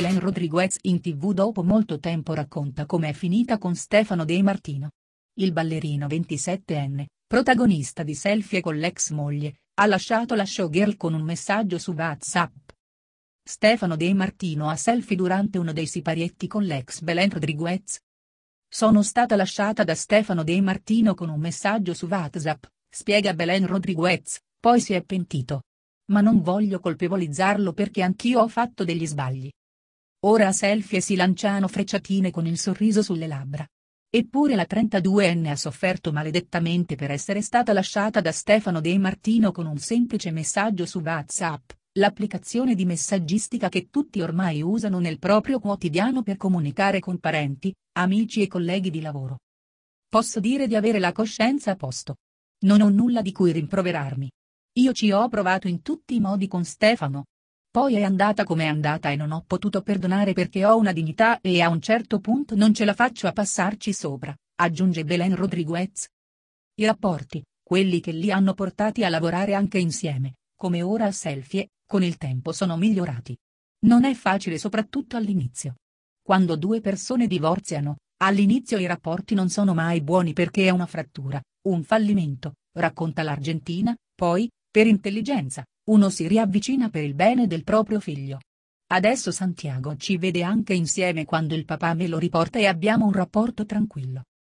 Elen Rodriguez in tv dopo molto tempo racconta come è finita con Stefano De Martino. Il ballerino 27enne, protagonista di selfie con l'ex moglie, ha lasciato la showgirl con un messaggio su WhatsApp. Stefano De Martino ha selfie durante uno dei siparietti con l'ex Belen Rodriguez. Sono stata lasciata da Stefano De Martino con un messaggio su WhatsApp, spiega Belen Rodriguez, poi si è pentito. Ma non voglio colpevolizzarlo perché anch'io ho fatto degli sbagli. Ora selfie si lanciano frecciatine con il sorriso sulle labbra. Eppure la 32enne ha sofferto maledettamente per essere stata lasciata da Stefano De Martino con un semplice messaggio su WhatsApp, l'applicazione di messaggistica che tutti ormai usano nel proprio quotidiano per comunicare con parenti, amici e colleghi di lavoro. Posso dire di avere la coscienza a posto. Non ho nulla di cui rimproverarmi. Io ci ho provato in tutti i modi con Stefano, poi è andata come è andata e non ho potuto perdonare perché ho una dignità e a un certo punto non ce la faccio a passarci sopra, aggiunge Belen Rodriguez. I rapporti, quelli che li hanno portati a lavorare anche insieme, come ora a Selfie, con il tempo sono migliorati. Non è facile soprattutto all'inizio. Quando due persone divorziano, all'inizio i rapporti non sono mai buoni perché è una frattura, un fallimento, racconta l'Argentina, poi, per intelligenza, uno si riavvicina per il bene del proprio figlio. Adesso Santiago ci vede anche insieme quando il papà me lo riporta e abbiamo un rapporto tranquillo.